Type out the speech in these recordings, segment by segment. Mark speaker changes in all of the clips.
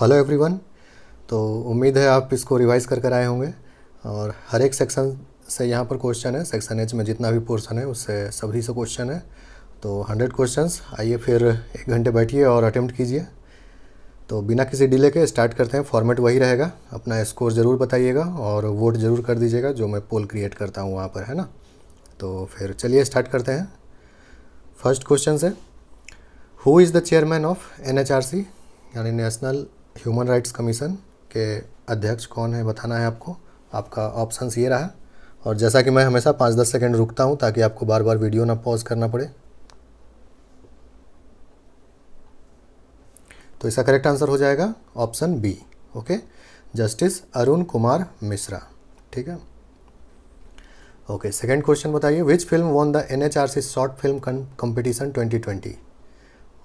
Speaker 1: Hello everyone तो उम्मीद है आप इसको रिवाइज़ कर कर आए होंगे और हर एक सेक्शन से यहाँ पर क्वेश्चन है सेक्शन एच में जितना भी पोर्शन है उससे सभी से क्वेश्चन है तो हंड्रेड क्वेश्चंस आइए फिर एक घंटे बैठिए और अटैम्प्ट कीजिए तो बिना किसी डिले के स्टार्ट करते हैं फॉर्मेट वही रहेगा अपना स्कोर ज़रूर बताइएगा और वोट ज़रूर कर दीजिएगा जो मैं पोल क्रिएट करता हूँ वहाँ पर है ना तो फिर चलिए स्टार्ट करते हैं फर्स्ट क्वेश्चन से who is the chairman of N यानी नेशनल ह्यूमन राइट्स कमीशन के अध्यक्ष कौन है बताना है आपको आपका ऑप्शन ये रहा और जैसा कि मैं हमेशा पाँच दस सेकेंड रुकता हूँ ताकि आपको बार बार वीडियो ना पॉज करना पड़े तो इसका करेक्ट आंसर हो जाएगा option B okay justice Arun Kumar Mishra ठीक है ओके सेकंड क्वेश्चन बताइए which film won the N H R C short film competition 2020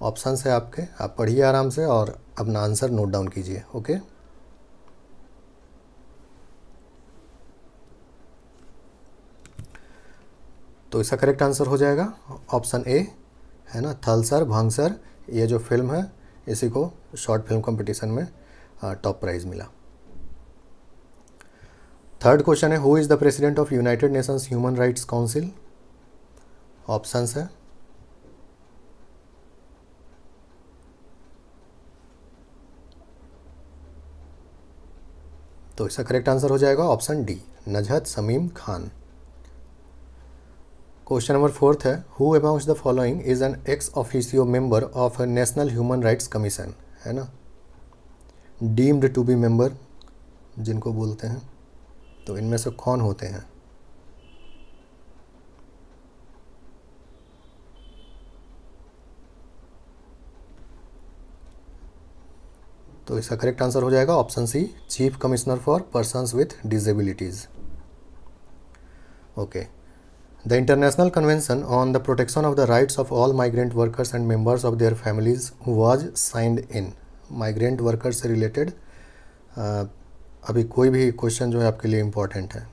Speaker 1: option है आपके आप पढ़िए आराम से और अपना आंसर नोट डाउन कीजिए ओके तो इसका करेक्ट आंसर हो जाएगा ऑप्शन ए है ना थलसर सर ये जो फिल्म है इसी को शॉर्ट फिल्म कंपटीशन में टॉप प्राइज़ मिला थर्ड क्वेश्चन है who is the president of United Nations human rights council options है तो इसका करेक्ट आंसर हो जाएगा option D Nazhat Shameem Khan question number fourth है who amongst the following is an ex officio member of national human rights commission है ना deemed to be member जिनको बोलते हैं तो इनमें से कौन होते हैं तो इसका करेक्ट आंसर हो जाएगा option C chief commissioner for person with disabilities okay the international convention on the protection of the rights of all migrant workers and members of their families was signed in migrant workers से related अभी कोई भी question जो है आपके लिए important है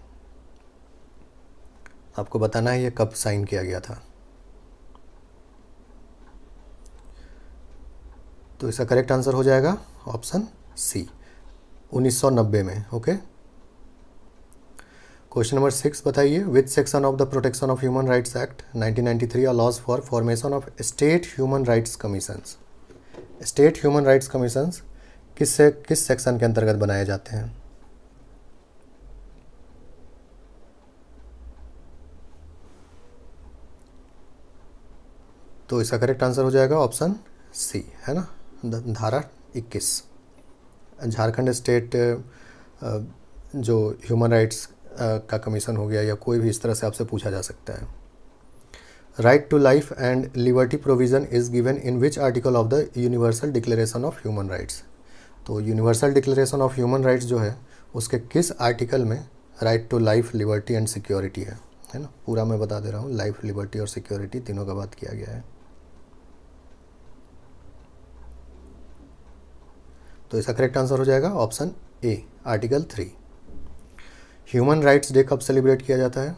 Speaker 1: आपको बताना है ये कब साइन किया गया था तो इसका करेक्ट आंसर हो जाएगा ऑप्शन सी 1990 में ओके क्वेश्चन नंबर सिक्स बताइए with section of the protection of human rights act 1993 allows for formation of state human rights commissions state human rights commissions किस से किस सेक्शन के अंतर्गत बनाए जाते हैं तो इसका करेक्ट आंसर हो जाएगा ऑप्शन सी है ना धारा 21 झारखंड स्टेट जो ह्यूमन राइट्स का कमीशन हो गया या कोई भी इस तरह से आपसे पूछा जा सकता है right to life and liberty provision is given in which article of the universal declaration of human rights तो universal declaration of human rights जो है उसके किस आर्टिकल में right to life liberty and security है है ना पूरा मैं बता दे रहा हूँ लाइफ लिबर्टी और सिक्योरिटी तीनों का बात किया गया है तो इसका करेक्ट आंसर हो जाएगा option A article three human rights day कब सेलिब्रेट किया जाता है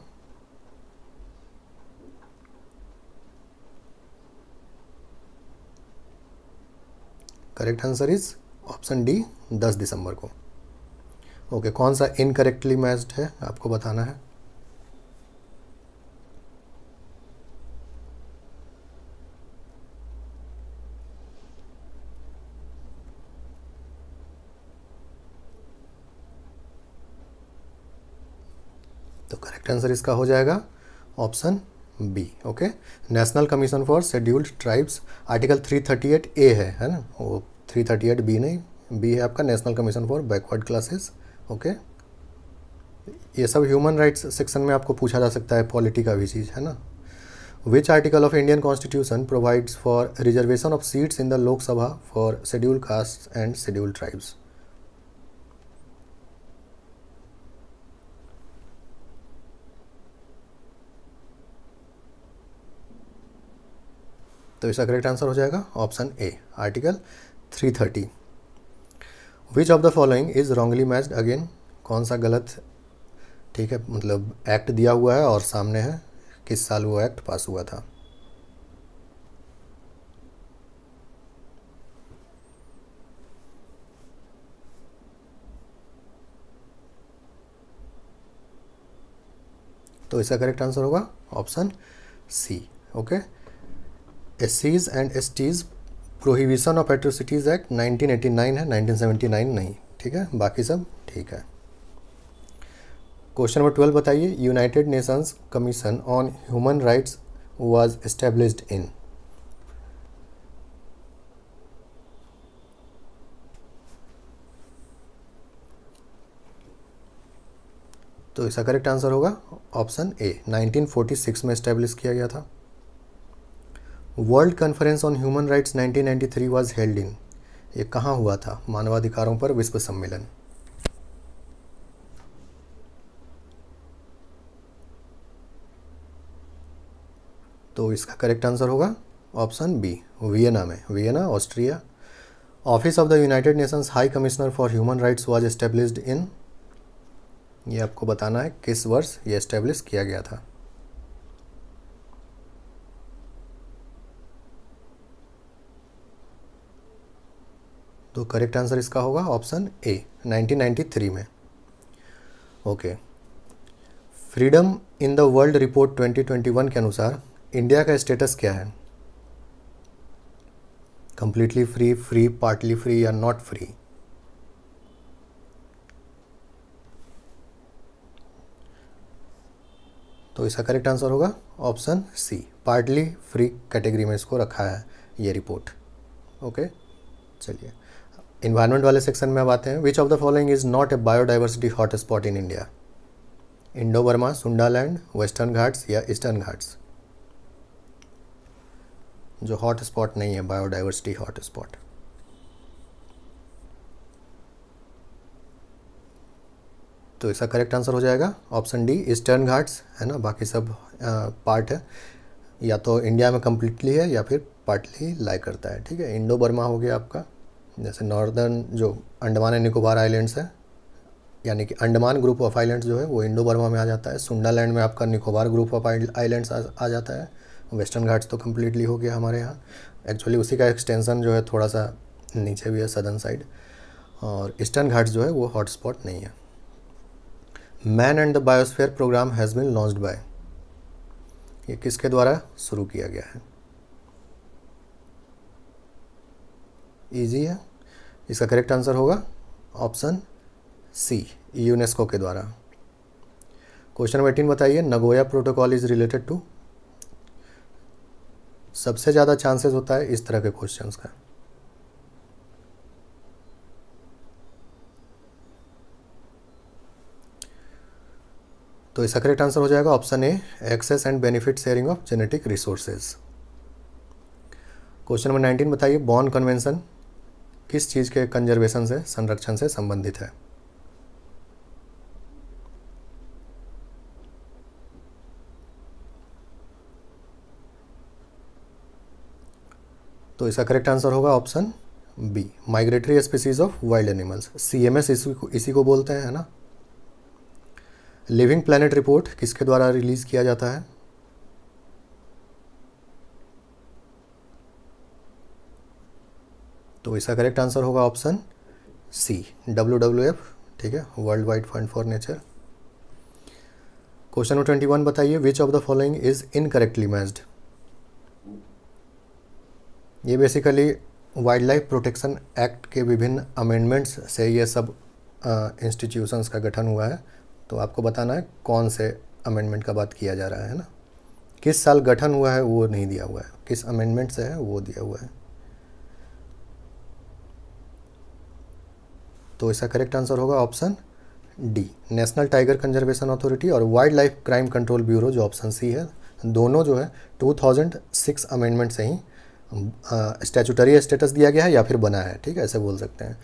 Speaker 1: correct answer is option D 10 दिसंबर को ओके okay, कौन सा इनकरेक्टली मैच्ड है आपको बताना है करेक्ट आंसर इसका हो जाएगा option B okay national commission for scheduled tribes article 338 A है है ना वो 338 बी नहीं बी है आपका national commission for backward classes okay ये सब ह्यूमन राइट्स सेक्शन में आपको पूछा जा सकता है पॉलिटी का भी चीज़ है ना which article of Indian constitution provides for reservation of seats in the Lok Sabha for scheduled caste and schedule tribes तो इसका करेक्ट आंसर हो जाएगा option A article 330 which of the following is wrongly matched again कौन सा गलत ठीक है मतलब एक्ट दिया हुआ है और सामने है किस साल वो एक्ट पास हुआ था तो इसका करेक्ट आंसर होगा ऑप्शन सी ओके एससीज and STs prohibition of atrocities act 1989 है 1979 नहीं ठीक है बाकी सब ठीक है क्वेश्चन नंबर ट्वेल्व बताइए United Nations commission on human rights was established in तो इसका करेक्ट आंसर होगा ऑप्शन ए 1946 में एस्टेब्लिश किया गया था world conference on human rights 1993 was held in ये कहाँ हुआ था मानवाधिकारों पर विश्व सम्मेलन तो इसका करेक्ट आंसर होगा ऑप्शन बी वियना में Vienna Austria office of the United Nations high commissioner for human rights was established in ये आपको बताना है किस वर्ष ये एस्टेब्लिश किया गया था तो करेक्ट आंसर इसका होगा ऑप्शन ए 1993 में okay freedom in the world report 2021 के अनुसार इंडिया का स्टेटस क्या है completely free free partly free या नॉट फ्री तो इसका करेक्ट आंसर होगा option C partly free category में इसको रखा है ये रिपोर्ट ओके चलिए इन्वायरमेंट वाले सेक्शन में अब आते हैं which of the following is not a biodiversity hot spot in India Indo Burma Sundaland Western Ghats या ईस्टर्न घाट्स जो हॉट स्पॉट नहीं है बायोडाइवर्सिटी हॉट स्पॉट तो इसका करेक्ट आंसर हो जाएगा ऑप्शन डी ईस्टर्न घाट्स है ना बाकी सब पार्ट है या तो इंडिया में कम्प्लीटली है या फिर पार्टली लाई करता है ठीक है इंडो बर्मा हो गया आपका जैसे नॉर्दर्न जो अंडमान एंड निकोबार आइलैंड्स है यानी कि अंडमान ग्रुप ऑफ आइलैंड्स जो है वो इंडो बर्मा में आ जाता है सुंडालैंड में आपका निकोबार ग्रुप ऑफ आइलैंड्स आ, जाता है वेस्टर्न घाट्स तो कम्प्लीटली हो गया हमारे यहाँ एक्चुअली उसी का एक्सटेंसन जो है थोड़ा सा नीचे भी है सदर्न साइड और ईस्टर्न घाट्स जो है वो हॉटस्पॉट नहीं है man and the biosphere programme has been launch by ये किसके द्वारा शुरू किया गया है ईजी है इसका करेक्ट आंसर होगा ऑप्शन सी यूनेस्को के द्वारा क्वेश्चन नंबर एटीन बताइए Nagoya protocol is related to सबसे ज़्यादा चांसेस होता है इस तरह के क्वेश्चंस का तो इसका करेक्ट आंसर हो जाएगा option A access and benefit sharing of genetic resources question number nineteen बताइए बॉन कन्वेंशन किस चीज़ के कंजर्वेशन से संरक्षण से संबंधित है तो इसका करेक्ट आंसर होगा option B migratory species of wild animals C M S इसी को इसी को बोलते हैं है ना लिविंग प्लानट रिपोर्ट किसके द्वारा रिलीज़ किया जाता है तो इसका करेक्ट आंसर होगा option C W W F ठीक है world wide fund for nature question number twenty one बताइए which of the following is incorrectly matched ये basically wild life protection act के विभिन्न अमेंडमेंट्स से ये सब इंस्टीट्यूशंस का गठन हुआ है तो आपको बताना है कौन से अमेंडमेंट का बात किया जा रहा है ना किस साल गठन हुआ है वो नहीं दिया हुआ है किस अमेंडमेंट से है वो दिया हुआ है तो इसका करेक्ट आंसर होगा option D national tiger conservation authority और wild life crime control bureau जो ऑप्शन सी है दोनों जो है 2006 अमेंडमेंट से ही स्टैचूटरी स्टेटस दिया गया है या फिर बना है ठीक है ऐसे बोल सकते हैं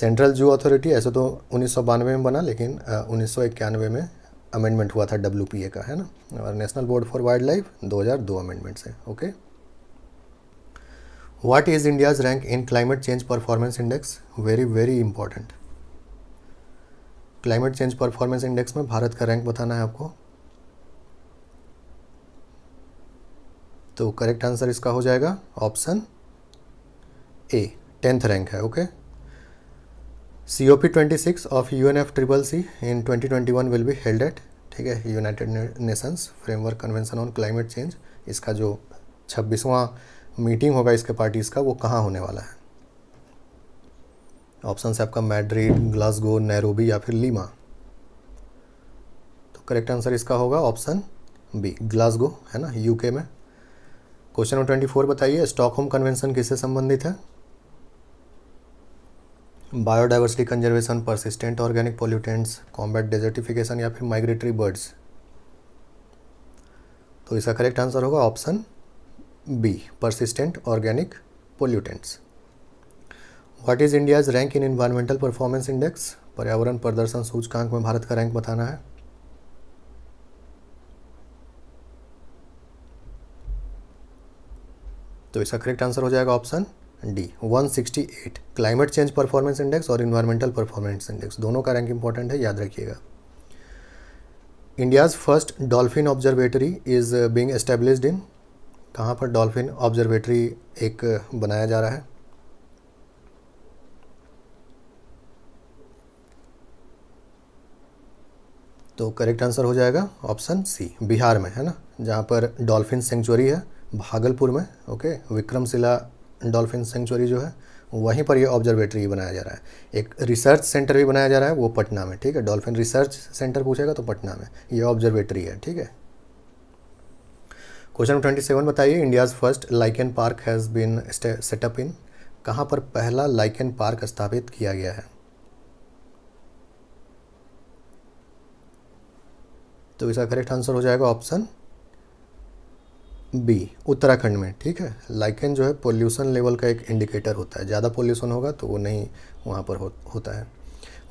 Speaker 1: सेंट्रल जू अथॉरिटी ऐसे तो उन्नीस में बना लेकिन उन्नीस में अमेंडमेंट हुआ था डब्ल्यू का है ना और national board for wild life दो अमेंडमेंट से okay what is India's rank in climate change performance index very very important climate change performance index में भारत का रैंक बताना है आपको तो करेक्ट आंसर इसका हो जाएगा ऑप्शन ए टेंथ रैंक है okay C O P twenty six of U N F triple C in twenty twenty one will be held at ठीक है United Nations framework convention on climate change इसका जो छब्बीसवां meeting होगा इसके parties का वो कहाँ होने वाला है ऑप्शन है आपका मैड्रिड ग्लासगो नैरोबी या फिर लीमा तो करेक्ट आंसर इसका होगा ऑप्शन बी ग्लासगो है ना यूके में क्वेश्चन नंबर ट्वेंटी फोर बताइए स्टॉक होम कन्वेंशन किससे संबंधित है biodiversity conservation persistent organic pollutants combat desertification या फिर माइग्रेटरी बर्ड्स तो इसका करेक्ट आंसर होगा option B persistent organic pollutants what is India's rank in environmental performance index पर्यावरण प्रदर्शन सूचकांक में भारत का रैंक बताना है तो इसका करेक्ट आंसर हो जाएगा option D 168 climate change performance index और इन्वायरमेंटल परफॉर्मेंस इंडेक्स दोनों का रैंक इंपॉर्टेंट है याद रखिएगा India's first dolphin observatory is being established in कहाँ पर डॉल्फिन ऑब्जर्वेटरी एक बनाया जा रहा है तो करेक्ट आंसर हो जाएगा ऑप्शन सी बिहार में है ना जहाँ पर डॉल्फिन सेंचुरी है भागलपुर में ओके विक्रमशिला डॉल्फिन सेंचुरी जो है वहीं पर ये ऑब्जर्वेटरी बनाया जा रहा है एक रिसर्च सेंटर भी बनाया जा रहा है वो पटना में ठीक है डॉल्फिन रिसर्च सेंटर पूछेगा तो पटना में ये ऑब्जर्वेटरी है ठीक है क्वेश्चन ट्वेंटी सेवन बताइए India's first lichen park has been set up in कहाँ पर पहला लाइकन पार्क स्थापित किया गया है तो इसका करेक्ट आंसर हो जाएगा ऑप्शन बी उत्तराखंड में ठीक है लाइकेन जो है पोल्यूशन लेवल का एक इंडिकेटर होता है ज़्यादा पोल्यूशन होगा तो वो नहीं वहाँ पर हो, होता है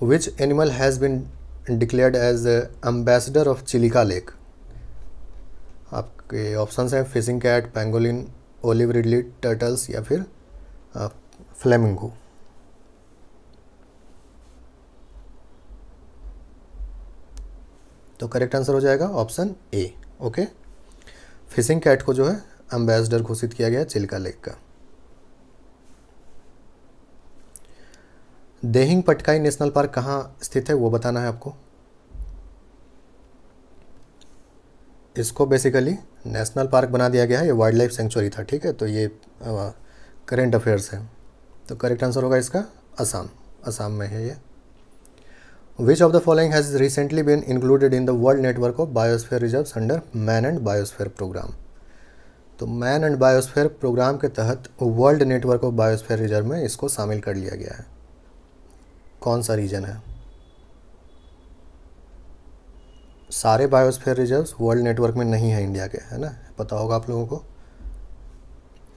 Speaker 1: which animal has been declared as ambassador of Chilika lake आपके ऑप्शंस हैं fishing cat pangolin olive ridley turtles या फिर फ्लेमिंगो तो करेक्ट आंसर हो जाएगा option A okay fishing cat को जो है एम्बेसडर घोषित किया गया चिल्का लेक का देहिंग पटकाई नेशनल पार्क कहाँ स्थित है वो बताना है आपको इसको बेसिकली नेशनल पार्क बना दिया गया है ये वाइल्ड लाइफ सेंचुरी था ठीक है तो ये करेंट uh, अफेयर्स है तो करेक्ट आंसर होगा इसका असम असम में है ये Which of the following has recently been included in the World Network of Biosphere Reserves under Man and Biosphere Program? तो मैन एंड बायोस्फेयर प्रोग्राम के तहत world network of biosphere reserve में इसको शामिल कर लिया गया है कौन सा रीजन है सारे बायोस्फेयर रिजर्व्स वर्ल्ड नेटवर्क में नहीं है इंडिया के है ना पता होगा आप लोगों को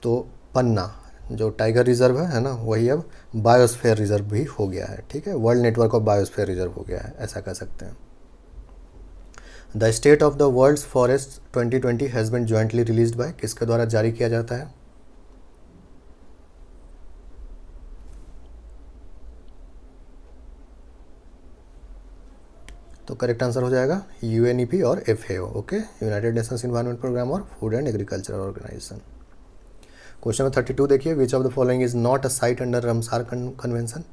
Speaker 1: तो पन्ना जो टाइगर रिजर्व है है ना वही अब बायोस्फेयर रिजर्व भी हो गया है ठीक है world network of biosphere reserve हो गया है ऐसा कह सकते हैं the state of the world forest 2020 has been jointly release by किसके द्वारा जारी किया जाता है तो करेक्ट आंसर हो जाएगा यू e और F okay United Nations environment programme और food and agriculture organisation question number thirty two देखिए which of the following is not a site under Ramsar convention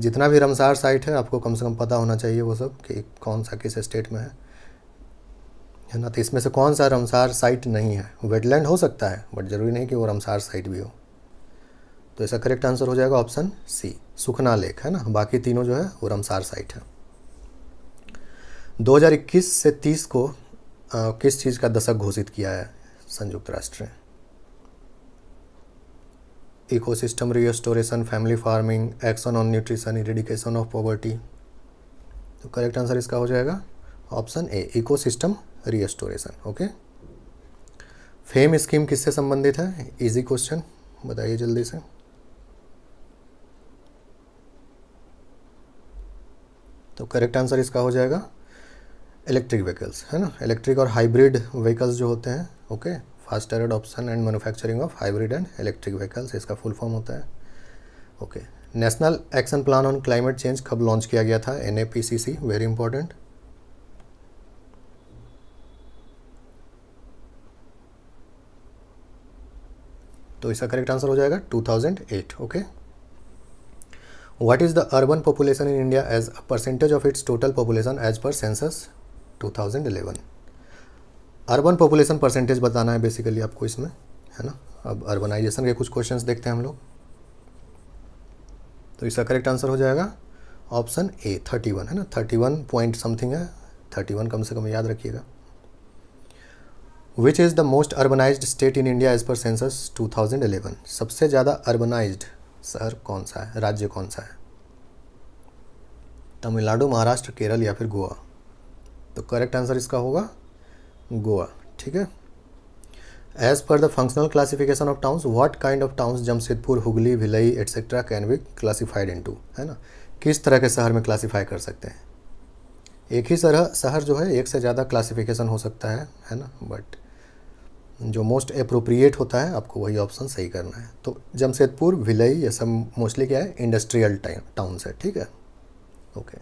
Speaker 1: जितना भी रमसार साइट है आपको कम से कम पता होना चाहिए वो सब कि कौन सा किस स्टेट में है है ना तो इसमें से कौन सा रमसार साइट नहीं है वेटलैंड हो सकता है बट ज़रूरी नहीं कि वो रमसार साइट भी हो तो इसका करेक्ट आंसर हो जाएगा ऑप्शन सी सुखना लेक है ना बाकी तीनों जो है वो रमसार साइट है 2021 से 30 को आ, किस चीज़ का दशक घोषित किया है संयुक्त राष्ट्र ने ecosystem restoration family farming action on nutrition eradication of poverty तो करेक्ट आंसर इसका हो जाएगा option A ecosystem restoration okay FAME scheme किससे संबंधित है इजी क्वेश्चन बताइए जल्दी से तो करेक्ट आंसर इसका हो जाएगा इलेक्ट्रिक व्हीकल्स है ना इलेक्ट्रिक और हाइब्रिड व्हीकल्स जो होते हैं okay okay? Faster adoption and manufacturing of hybrid and electric vehicles इसका फुल फॉर्म होता है okay national action plan on climate change कब लॉन्च किया गया था एन वेरी इंपॉर्टेंट तो इसका करेक्ट आंसर हो जाएगा 2008 okay what is the urban population in India as percentage of its total population as per census 2011 urban population percentage बताना है बेसिकली आपको इसमें है ना अब अर्बनाइजेशन के कुछ क्वेश्चन देखते हैं हम लोग तो इसका करेक्ट आंसर हो जाएगा ऑप्शन ए थर्टी वन है ना थर्टी वन पॉइंट समथिंग है थर्टी वन कम से कम याद रखिएगा which is the most urbanise state in India as per census 2011 सबसे ज़्यादा अर्बनाइज शहर कौन सा है राज्य कौन सा है तमिलनाडु महाराष्ट्र केरल या फिर गोवा तो करेक्ट आंसर इसका होगा गोवा ठीक है as per the functional classification of towns what kind of towns Jamshedpur Hooghly Bhilai etcetera can be classified into है ना किस तरह के शहर में क्लासिफाई कर सकते हैं एक ही तरह शहर जो है एक से ज़्यादा क्लासिफिकेशन हो सकता है है ना बट जो मोस्ट अप्रोप्रिएट होता है आपको वही ऑप्शन सही करना है तो जमशेदपुर भिलई ये सब मोस्टली क्या है इंडस्ट्रियल टाउन्स है ठीक है okay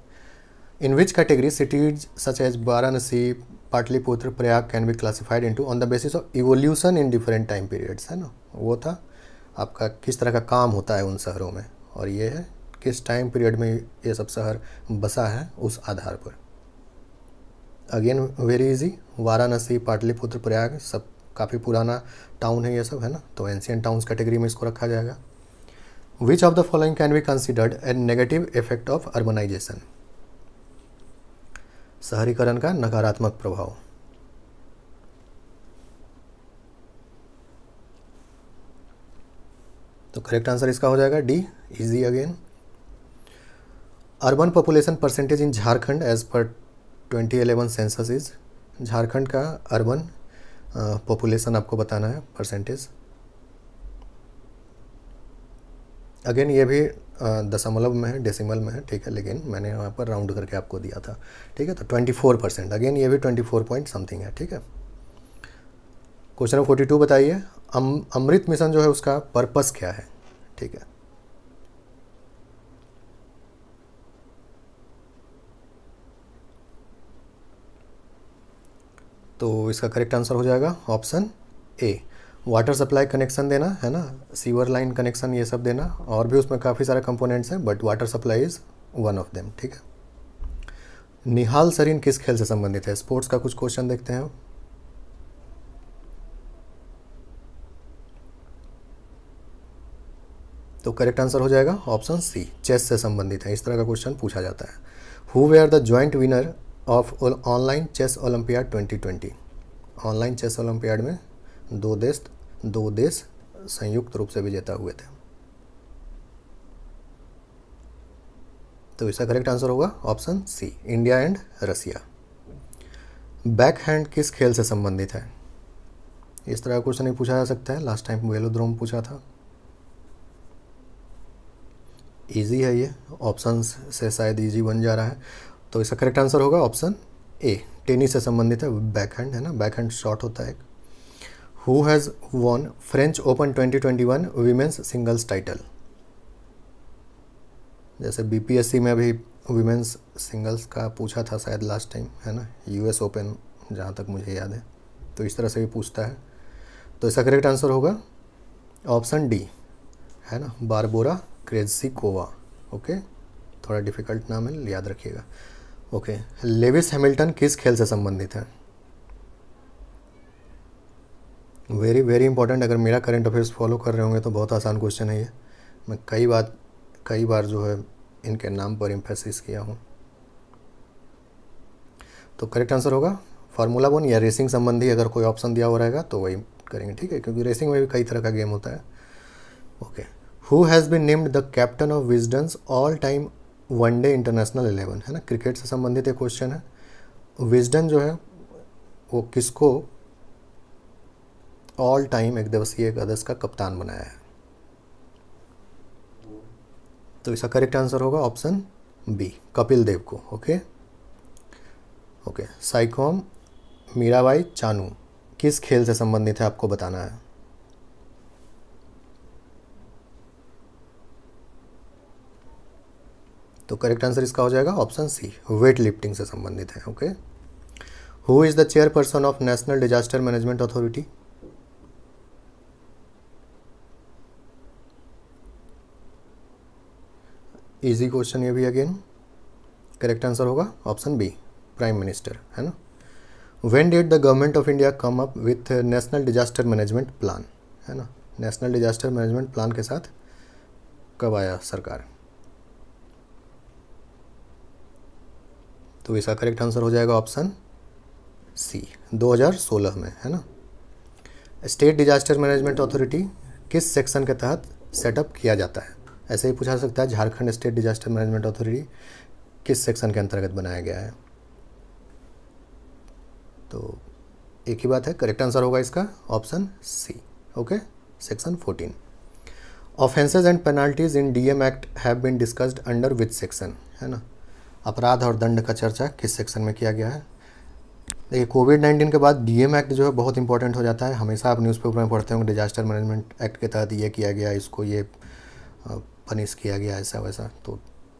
Speaker 1: in which category cities such as Varanasi Pataliputra Prayag can be classified into on the basis of evolution in different time periods है ना वो था आपका किस तरह का काम होता है उन शहरों में और ये है किस टाइम पीरियड में ये सब शहर बसा है उस आधार पर again very easy Varanasi Pataliputra Prayag सब काफ़ी पुराना टाउन है ये सब है ना तो एनशियन टाउन्स कैटेगरी में इसको रखा जाएगा which of the following can be considered a negative effect of urbanisation शहरीकरण का नकारात्मक प्रभाव तो करेक्ट आंसर इसका हो जाएगा D easy again urban population percentage in Jharkhand as per 2011 census is Jharkhand का अर्बन पॉपुलेशन uh, आपको बताना है परसेंटेज अगेन ये भी दशमलव में है डेसिमल में है ठीक है लेकिन मैंने यहाँ पर राउंड करके आपको दिया था ठीक है तो ट्वेंटी फोर परसेंट अगेन ये भी ट्वेंटी फोर पॉइंट समथिंग है ठीक है क्वेश्चन नंबर फोर्टी टू बताइए अम, अमृत मिशन जो है उसका पर्पस क्या है ठीक है तो इसका करेक्ट आंसर हो जाएगा option A water supply connection देना है ना सीवर लाइन कनेक्शन ये सब देना और भी उसमें काफ़ी सारे कंपोनेंट्स हैं but water supply is one of them ठीक है निहाल सरीन किस खेल से संबंधित है स्पोर्ट्स का कुछ क्वेश्चन देखते हैं तो करेक्ट आंसर हो जाएगा ऑप्शन सी चेस से संबंधित है इस तरह का क्वेश्चन पूछा जाता है who way are the joint winner of online chess olympiad 2020 online chess olympiad में दो देश दो देश संयुक्त रूप से विजेता हुए थे तो इसका करेक्ट आंसर होगा option C India and Russia backhand किस खेल से संबंधित है इस तरह का क्वेश्चन नहीं पूछा जा सकता है लास्ट टाइम वेलोद्रोम पूछा था इजी है ये ऑप्शन से शायद इजी बन जा रहा है तो इसका करेक्ट आंसर होगा ऑप्शन ए टेनिस से संबंधित है बैक हैंड है ना बैक हैंड शॉर्ट होता है एक who has won French Open 2021 women's singles title जैसे सी में भी वीमेंस सिंगल्स का पूछा था शायद लास्ट टाइम है ना एस ओपन जहाँ तक मुझे याद है तो इस तरह से भी पूछता है तो इसका करेक्ट आंसर होगा ऑप्शन डी है ना बारबोरा क्रेजी कोवा ओके थोड़ा डिफिकल्ट नाम है याद रखिएगा ओके लेविस हैमिल्टन किस खेल से संबंधित है वेरी वेरी इंपॉर्टेंट अगर मेरा करंट अफेयर्स फॉलो कर रहे होंगे तो बहुत आसान क्वेश्चन है ये मैं कई बार कई बार जो है इनके नाम पर इम्फेसिस किया हूँ तो करेक्ट आंसर होगा फार्मूला वन या रेसिंग संबंधी अगर कोई ऑप्शन दिया हो रहेगा तो वही करेंगे ठीक है क्योंकि रेसिंग में भी कई तरह का गेम होता है okay who has been named the captain of Wisden's all time one day international eleven है ना क्रिकेट से संबंधित एक क्वेश्चन है विजडन जो है वो किसको ऑल टाइम एक दिवसीय एक का कप्तान बनाया है तो इसका करेक्ट आंसर होगा ऑप्शन बी कपिल देव को ओके ओके साइकोम मीराबाई चानू किस खेल से संबंधित है आपको बताना है तो करेक्ट आंसर इसका हो जाएगा ऑप्शन सी वेट लिफ्टिंग से संबंधित है okay who is the chairperson of national disaster management authority easy question ये भी अगेन करेक्ट आंसर होगा ऑप्शन बी प्राइम मिनिस्टर है ना when did the government of India come up with national disaster management plan है ना national disaster management plan के साथ कब आया सरकार तो इसका करेक्ट आंसर हो जाएगा ऑप्शन सी 2016 में है ना स्टेट डिजास्टर मैनेजमेंट अथॉरिटी किस सेक्शन के तहत सेटअप किया जाता है ऐसे ही पूछा सकता है Jharkhand state disaster management authority किस सेक्शन के अंतर्गत बनाया गया है तो एक ही बात है करेक्ट आंसर होगा इसका option C okay section fourteen offences and penalties in D M act have been discussed under which section है ना अपराध और दंड का चर्चा किस सेक्शन में किया गया है देखिए कोविड नाइन्टीन के बाद डीएम एक्ट जो है बहुत इंपॉर्टेंट हो जाता है हमेशा आप न्यूज़पेपर में पढ़ते होंगे डिजास्टर मैनेजमेंट एक्ट के तहत ये किया गया इसको ये पनिश किया गया ऐसा वैसा तो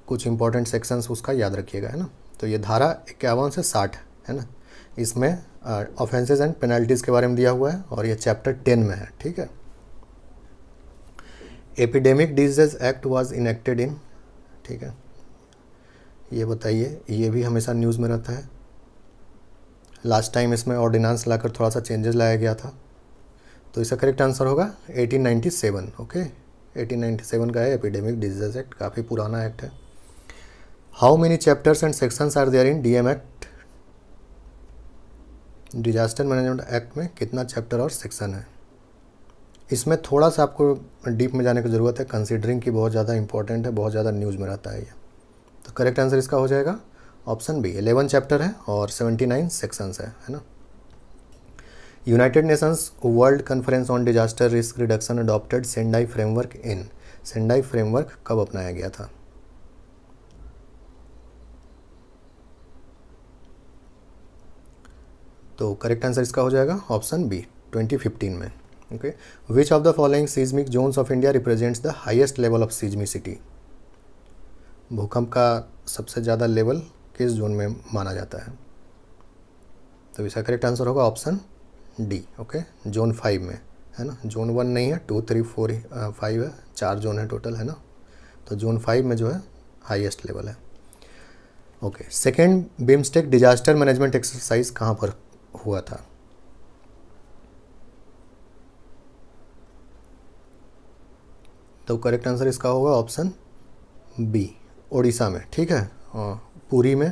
Speaker 1: कुछ इंपॉर्टेंट सेक्शंस उसका याद रखिएगा है ना तो ये धारा इक्यावन से साठ है ना इसमें ऑफेंसेज एंड पेनल्टीज़ के बारे में दिया हुआ है और ये चैप्टर टेन में है ठीक है epidemic disease act was enacted in ठीक है ये बताइए ये भी हमेशा न्यूज़ में रहता है लास्ट टाइम इसमें ऑर्डिनेंस लाकर थोड़ा सा चेंजेस लाया गया था तो इसका करेक्ट आंसर होगा 1897 ओके 1897 का है एपिडेमिक डिजीज एक्ट काफ़ी पुराना एक्ट है how many chapters and sections are there in DM act disaster management act में कितना चैप्टर और सेक्शन है इसमें थोड़ा सा आपको डीप में जाने की ज़रूरत है कंसिडरिंग की बहुत ज़्यादा इंपॉर्टेंट है बहुत ज़्यादा न्यूज़ में रहता है ये तो करेक्ट आंसर इसका हो जाएगा ऑप्शन बी एलेवन चैप्टर है और सेवेंटी नाइन सेक्शंस है है ना United Nations world conference on disaster risk reduction adopted Sendai framework in Sendai framework कब अपनाया गया था तो करेक्ट आंसर इसका हो जाएगा ऑप्शन बी 2015 में okay which of the following seismic zones of India represents the highest level of seismicity भूकंप का सबसे ज़्यादा लेवल किस जोन में माना जाता है तो इसका करेक्ट आंसर होगा option D okay zone five में है ना जोन वन नहीं है टू थ्री फोर फाइव है चार जोन है टोटल है ना तो जोन फाइव में जो है हाईएस्ट लेवल है okay second BIMSTEC disaster management exercise कहाँ पर हुआ था तो करेक्ट आंसर इसका होगा ऑप्शन बी ओडिशा में ठीक है हाँ, पूरी में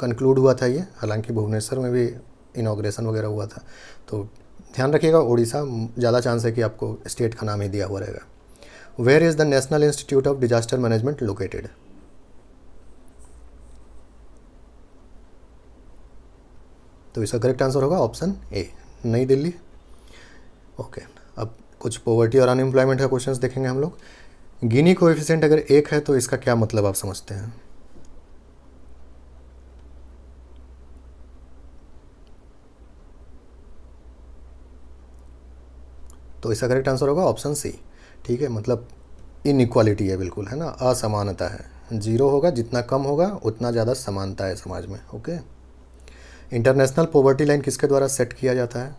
Speaker 1: कंक्लूड हुआ था ये हालांकि भुवनेश्वर में भी इनाग्रेशन वगैरह हुआ था तो ध्यान रखिएगा उड़ीसा ज़्यादा चांस है कि आपको स्टेट का नाम ही दिया हुआ रहेगा where is the national institute of disaster management located तो इसका करेक्ट आंसर होगा option A New Delhi okay अब कुछ पॉवर्टी और अनएम्प्लॉयमेंट का क्वेश्चंस देखेंगे हम लोग गिनी कोएफिशिएंट अगर एक है तो इसका क्या मतलब आप समझते हैं तो इसका करेक्ट आंसर होगा ऑप्शन सी ठीक है मतलब इनक्वालिटी है बिल्कुल है ना असमानता है जीरो होगा जितना कम होगा उतना ज़्यादा समानता है समाज में ओके इंटरनेशनल पॉवर्टी लाइन किसके द्वारा सेट किया जाता है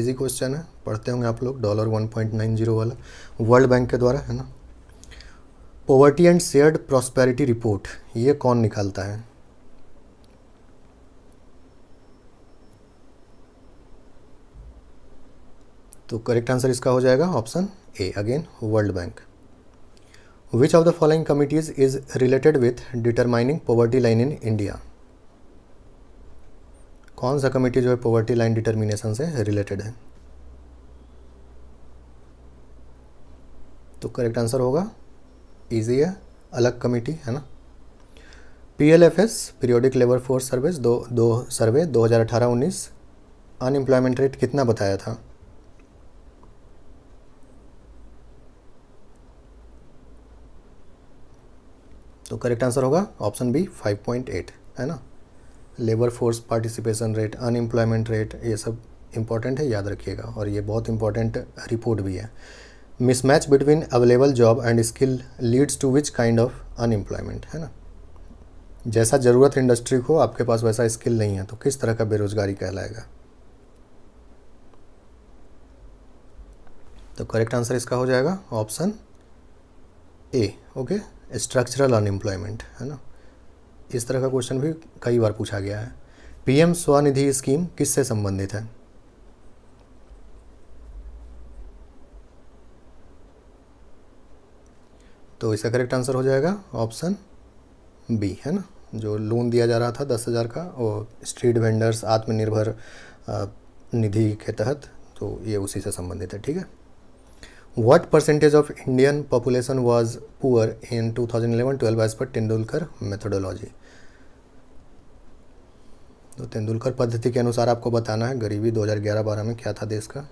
Speaker 1: इजी क्वेश्चन है पढ़ते होंगे आप लोग dollar one point nine zero वाला वर्ल्ड बैंक के द्वारा है ना poverty and shared prosperity report ये कौन निकालता है तो करेक्ट आंसर इसका हो जाएगा option A again world bank which of the following committees is related with determining poverty line in India कौन सा कमिटी जो है पॉवर्टी लाइन डिटर्मिनेशन से रिलेटेड है तो करेक्ट आंसर होगा इजी है अलग कमिटी है ना P L F S periodic labour force service दो दो सर्वे 2018-19 अनएम्प्लॉयमेंट रेट कितना बताया था तो करेक्ट आंसर होगा ऑप्शन बी 5.8 है ना labour force participation rate unemployment rate ये सब इम्पॉर्टेंट है याद रखिएगा और ये बहुत इंपॉर्टेंट रिपोर्ट भी है mismatch between available job and skill leads to which kind of unemployment है ना जैसा ज़रूरत इंडस्ट्री को आपके पास वैसा स्किल नहीं है तो किस तरह का बेरोजगारी कहलाएगा तो करेक्ट आंसर इसका हो जाएगा option A okay structural unemployment है ना इस तरह का क्वेश्चन भी कई बार पूछा गया है पीएम स्वनिधि स्कीम किससे संबंधित है तो इसका करेक्ट आंसर हो जाएगा ऑप्शन बी है ना जो लोन दिया जा रहा था दस हज़ार का और स्ट्रीट वेंडर्स आत्मनिर्भर निधि के तहत तो ये उसी से संबंधित है ठीक है what percentage of indian population was poor in 2011 12 as per Tendulkar methodology तो तेंदुलकर पद्धति के अनुसार आपको बताना है गरीबी दो हजार ग्यारह बारह में क्या था देश का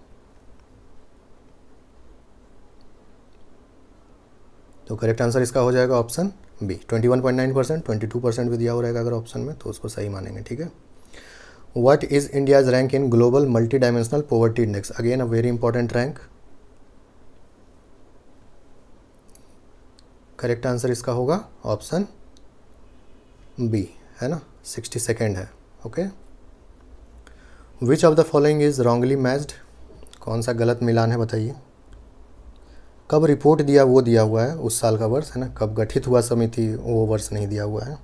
Speaker 1: तो करेक्ट आंसर इसका हो जाएगा option B twenty one point nine percent twenty two percent भी दिया हो रहेगा अगर ऑप्शन में तो उसको सही मानेंगे ठीक है what is India's rank in global multi dimensional poverty index again a very important rank correct answer इसका होगा ऑप्शन बी है ना सिक्सटी सेकेंड है okay which of the following is wrongly matched कौन सा गलत मिलान है बताइए कब रिपोर्ट दिया वो दिया हुआ है उस साल का वर्ष है ना कब गठित हुआ समिति वो वर्ष नहीं दिया हुआ है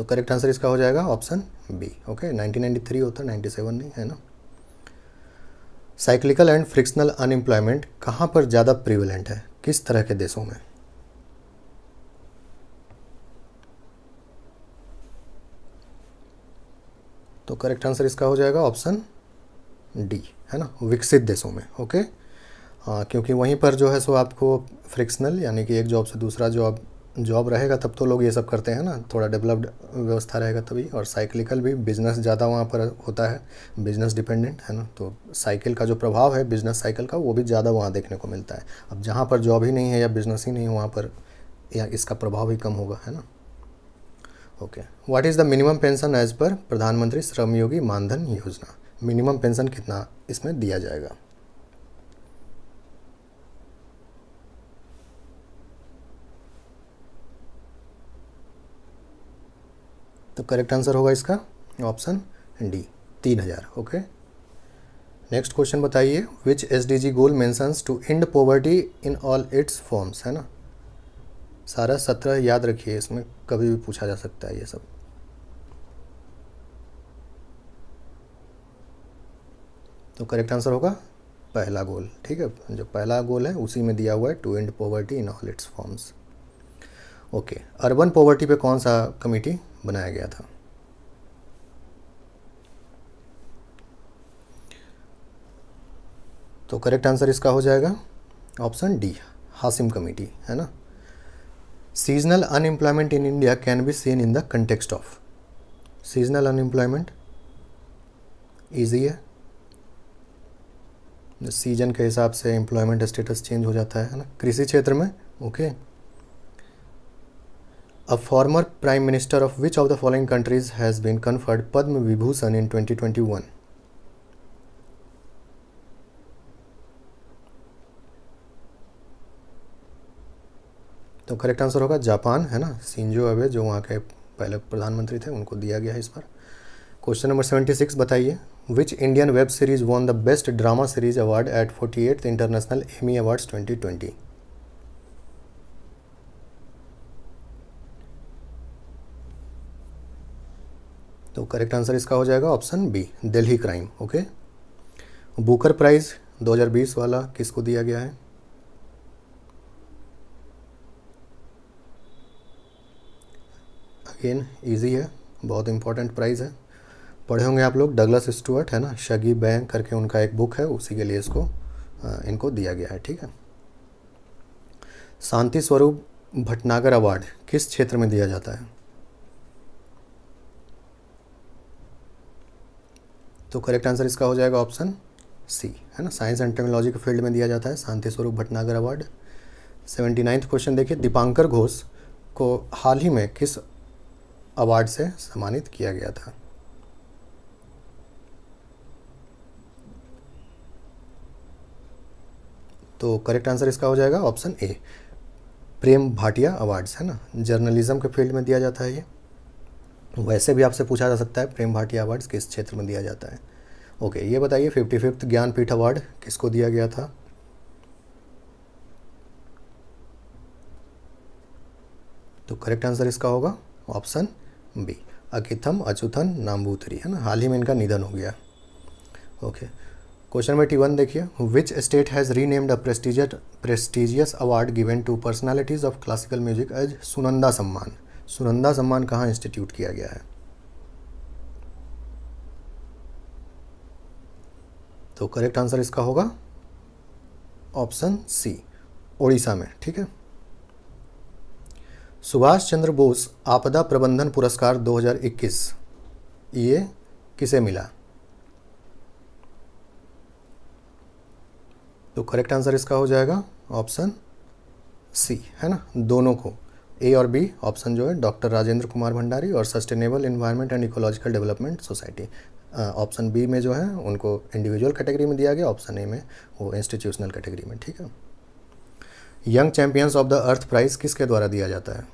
Speaker 1: तो करेक्ट आंसर इसका हो जाएगा ऑप्शन बी ओके 1993 होता 97 नहीं है ना साइक्लिकल एंड फ्रिक्शनल अनएम्प्लॉयमेंट कहाँ पर ज़्यादा प्रिवलेंट है किस तरह के देशों में तो करेक्ट आंसर इसका हो जाएगा ऑप्शन डी है ना विकसित देशों में ओके आ, क्योंकि वहीं पर जो है सो आपको फ्रिक्शनल यानी कि एक जॉब से दूसरा जॉब जॉब रहेगा तब तो लोग ये सब करते हैं ना थोड़ा डेवलप्ड व्यवस्था रहेगा तभी और साइकिलिकल भी बिजनेस ज़्यादा वहाँ पर होता है बिजनेस डिपेंडेंट है ना तो साइकिल का जो प्रभाव है बिजनेस साइकिल का वो भी ज़्यादा वहाँ देखने को मिलता है अब जहाँ पर जॉब ही नहीं है या बिजनेस ही नहीं है वहाँ पर या इसका प्रभाव ही कम होगा है ना okay what is the minimum pension age पर प्रधानमंत्री श्रम योगी मानधन योजना मिनिमम पेंशन कितना इसमें दिया जाएगा तो करेक्ट आंसर होगा इसका ऑप्शन डी तीन हज़ार ओके नेक्स्ट क्वेश्चन बताइए which S D G goal mentions to end poverty in all its forms है ना सारा सत्रह याद रखिए इसमें कभी भी पूछा जा सकता है ये सब तो करेक्ट आंसर होगा पहला गोल ठीक है जो पहला गोल है उसी में दिया हुआ है to end poverty in all its forms okay urban poverty पे कौन सा कमेटी बनाया गया था तो करेक्ट आंसर इसका हो जाएगा ऑप्शन डी हासिम कमेटी है ना seasonal unemployment in India can be seen in the context of seasonal unemployment easy है सीजन के हिसाब से एम्प्लॉयमेंट स्टेटस चेंज हो जाता है ना कृषि क्षेत्र में okay okay. A former Prime Minister of which of the following countries has been conferred Padma Vibhushan in 2021? तो करेक्ट आंसर होगा जापान है ना सिंजो अबे जो वहाँ के पहले प्रधानमंत्री थे उनको दिया गया है इस बार क्वेश्चन नंबर सेवेंटी सिक्स बताइए which Indian web series won the best drama series award at forty international Emmy awards twenty twenty तो करेक्ट आंसर इसका हो जाएगा option B Delhi crime okay Booker prize 2020 वाला किसको दिया गया है अगेन इजी है बहुत इंपॉर्टेंट प्राइज़ है पढ़े होंगे आप लोग डगलस स्टूअर्ट है ना शगी बैंक करके उनका एक बुक है उसी के लिए इसको इनको दिया गया है ठीक है शांति स्वरूप भटनागर अवार्ड किस क्षेत्र में दिया जाता है तो करेक्ट आंसर इसका हो जाएगा ऑप्शन सी है ना साइंस एंड टेक्नोलॉजी के फील्ड में दिया जाता है Shanti Swarup Bhatnagar award seventy ninth question देखिए दीपांकर घोष को हाल ही में किस अवार्ड से सम्मानित किया गया था तो करेक्ट आंसर इसका हो जाएगा option A Prem Bhatia awards है ना जर्नलिज्म के फील्ड में दिया जाता है ये वैसे भी आपसे पूछा जा सकता है प्रेम भाटिया अवार्ड किस क्षेत्र में दिया जाता है ओके ये बताइए फिफ्टी फिफ्थ ज्ञानपीठ अवार्ड किसको दिया गया था तो करेक्ट आंसर इसका होगा ऑप्शन बी अकिथम अचुथन नाम्बूतरी है ना हाल ही में इनका निधन हो गया okay question number T one देखिए which state has renamed a prestigious prestigious award given to personalities of classical music as Sunanda Samman Sunanda सम्मान कहाँ इंस्टीट्यूट किया गया है तो करेक्ट आंसर इसका होगा ऑप्शन सी ओडिशा में ठीक है सुभाष चंद्र बोस आपदा प्रबंधन पुरस्कार 2021 ये किसे मिला तो करेक्ट आंसर इसका हो जाएगा ऑप्शन सी है ना दोनों को ए और बी ऑप्शन जो है डॉक्टर राजेंद्र कुमार भंडारी और sustainable environment and ecological development society option B में जो है उनको इंडिविजुअल कैटेगरी में दिया गया ऑप्शन ए में वो इंस्टीट्यूशनल कैटेगरी में ठीक है young champions of the earth prize किसके द्वारा दिया जाता है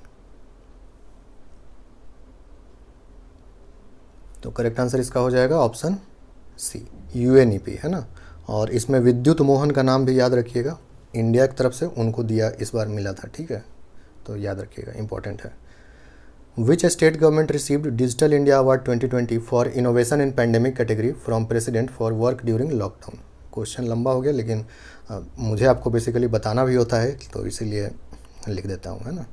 Speaker 1: तो करेक्ट आंसर इसका हो जाएगा ऑप्शन सी यू है ना और इसमें विद्युत मोहन का नाम भी याद रखिएगा इंडिया की तरफ से उनको दिया इस बार मिला था ठीक है तो याद रखिएगा इंपॉर्टेंट है which state government received digital India award 2020 for innovation in pandemic category from president for work during lockdown question लंबा हो गया लेकिन आ, मुझे आपको बेसिकली बताना भी होता है तो इसीलिए लिख देता हूँ है ना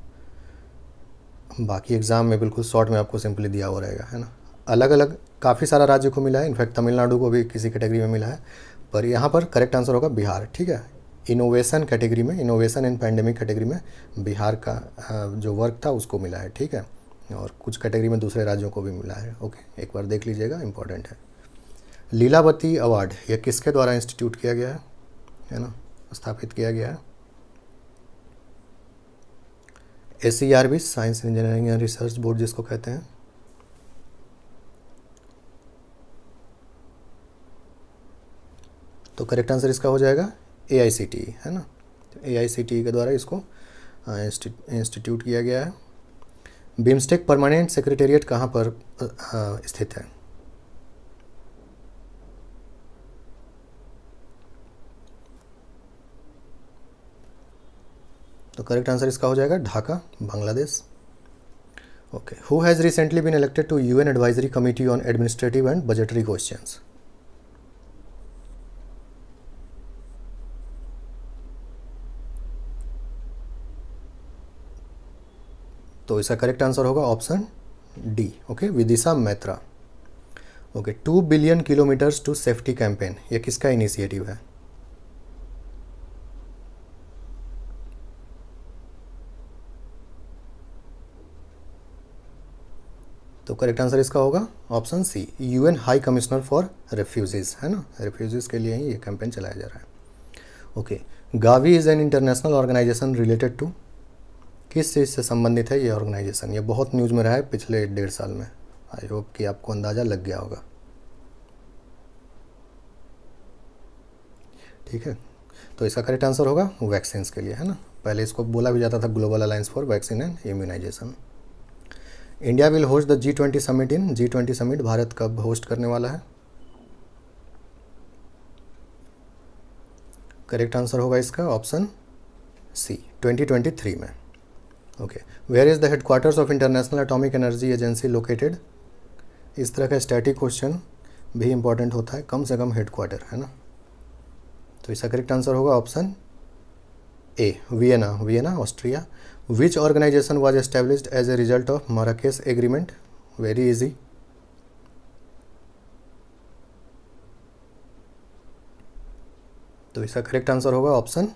Speaker 1: बाकी एग्ज़ाम में बिल्कुल शॉर्ट में आपको सिंपली दिया हुआ रहेगा है ना अलग अलग काफ़ी सारा राज्य को मिला है इनफैक्ट तमिलनाडु को भी किसी कैटेगरी में मिला है पर यहाँ पर करेक्ट आंसर होगा बिहार ठीक है इनोवेशन कैटेगरी में इनोवेशन एंड पैंडेमिक कैटेगरी में बिहार का जो वर्क था उसको मिला है ठीक है और कुछ कैटेगरी में दूसरे राज्यों को भी मिला है ओके एक बार देख लीजिएगा इंपॉर्टेंट है लीलावती अवार्ड यह किसके द्वारा इंस्टीट्यूट किया गया है है ना स्थापित किया गया है S C R B science engineering and research board जिसको कहते हैं तो करेक्ट आंसर इसका हो जाएगा ए है ना ए तो के द्वारा इसको इंस्टीट्यूट किया गया है बिम्स्टेक परमानेंट सेक्रेटेरिएट कहाँ पर स्थित है तो करेक्ट आंसर इसका हो जाएगा Dhaka Bangladesh okay who has recently been elected to UN advisory committee on administrative and budgetary questions तो इसका करेक्ट आंसर होगा option D okay Vidisha Maitra okay two billion kilometres to safety campaign ये किसका इनिशिएटिव है तो करेक्ट आंसर इसका होगा option C UN high commissioner for refugees है ना रेफ्यूजीज के लिए ही ये कैंपेन चलाया जा रहा है okay Gavi is an international organisation related to किस चीज़ से संबंधित है ये ऑर्गेनाइजेशन ये बहुत न्यूज़ में रहा है पिछले डेढ़ साल में आई होप कि आपको अंदाज़ा लग गया होगा ठीक है तो इसका करेक्ट आंसर होगा वैक्सीन्स के लिए है ना पहले इसको बोला भी जाता था global alliance for vaccine and immunisation India will host the G twenty summit in G twenty summit Bharat कब होस्ट करने वाला है करेक्ट आंसर होगा इसका ऑप्शन सी 2023 में okay where is the headquarters of international atomic energy agency located इस तरह का स्टैटिक क्वेश्चन भी इंपॉर्टेंट होता है कम से कम हेडक्वार्टर है ना तो इसका करेक्ट आंसर होगा option A Vienna Vienna Austria which organisation was established as a result of Marrakesh agreement very easy तो इसका करेक्ट आंसर होगा option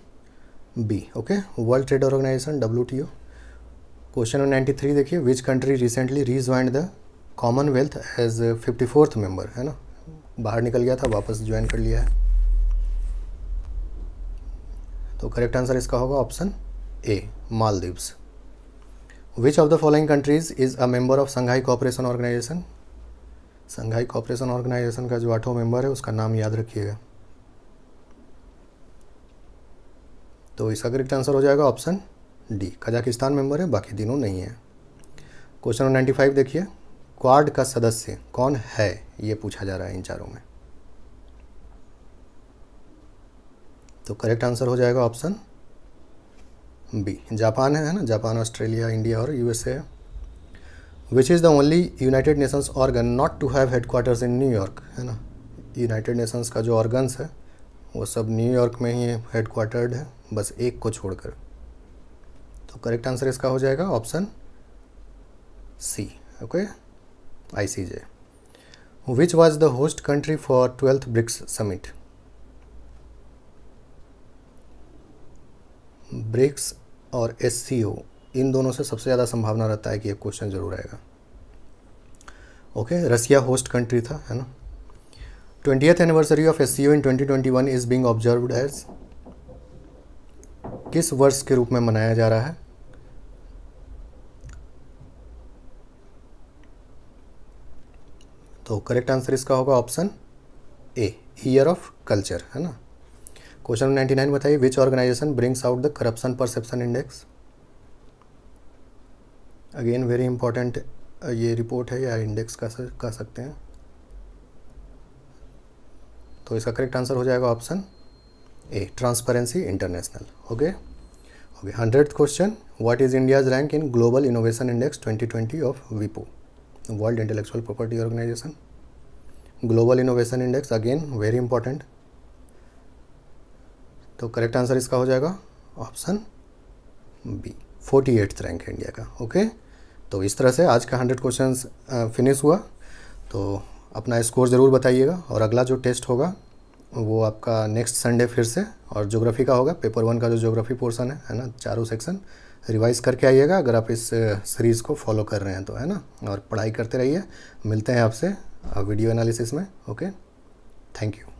Speaker 1: B okay world trade organisation W T O question number ninety three देखिए which country recently rejoined the Commonwealth as fifty fourth member है ना बाहर निकल गया था वापस ज्वाइन कर लिया है तो करेक्ट आंसर इसका होगा option A Maldives which of the following countries is a member of Shanghai cooperation organisation Shanghai cooperation organisation का जो आठों मेंबर है उसका नाम याद रखिएगा तो इसका करेक्ट आंसर हो जाएगा ऑप्शन डी कजाकिस्तान मेंबर है बाकी तीनों नहीं है क्वेश्चन नंबर नाइन्टी फाइव देखिए क्वाड का सदस्य कौन है ये पूछा जा रहा है इन चारों में तो करेक्ट आंसर हो जाएगा ऑप्शन बी जापान है ना जापान ऑस्ट्रेलिया इंडिया और USA which is the only United Nations organ not to have headquarters in New York है ना यूनाइटेड नेशंस का जो ऑर्गन्स है वो सब न्यूयॉर्क में ही हेडक्वार्टर्ड है बस एक को छोड़कर तो करेक्ट आंसर इसका हो जाएगा option C okay I C J which was the host country for twelfth BRICS summit BRICS और एस इन दोनों से सबसे ज़्यादा संभावना रहता है कि एक क्वेश्चन ज़रूर आएगा ओके रसिया होस्ट कंट्री था है ना twentieth anniversary of S C O in twenty twenty one is being observe as किस वर्ष के रूप में मनाया जा रहा है तो करेक्ट आंसर इसका होगा option A year of culture है ना क्वेश्चन नाइनटी नाइन्टी नाइन बताइए which organisation brings out the corruption perception index again very important ये रिपोर्ट है या इंडेक्स का कह सकते हैं तो इसका करेक्ट आंसर हो जाएगा option A transparency international okay okay hundred question what is India's rank in global innovation index 2020 of विपो world intellectual property organisation global innovation index again very important तो करेक्ट आंसर इसका हो जाएगा option B forty rank है India का okay तो इस तरह से आज का हंड्रेड क्वेश्चन फिनिश हुआ तो अपना स्कोर ज़रूर बताइएगा और अगला जो टेस्ट होगा वो आपका नेक्स्ट संडे फिर से और ज्योग्राफी का होगा पेपर वन का जो ज्योग्राफी पोर्सन है है ना चारों सेक्शन रिवाइज़ करके आइएगा अगर आप इस सीरीज़ को फॉलो कर रहे हैं तो है ना और पढ़ाई करते रहिए मिलते हैं आपसे वीडियो एनालिसिस में ओके थैंक यू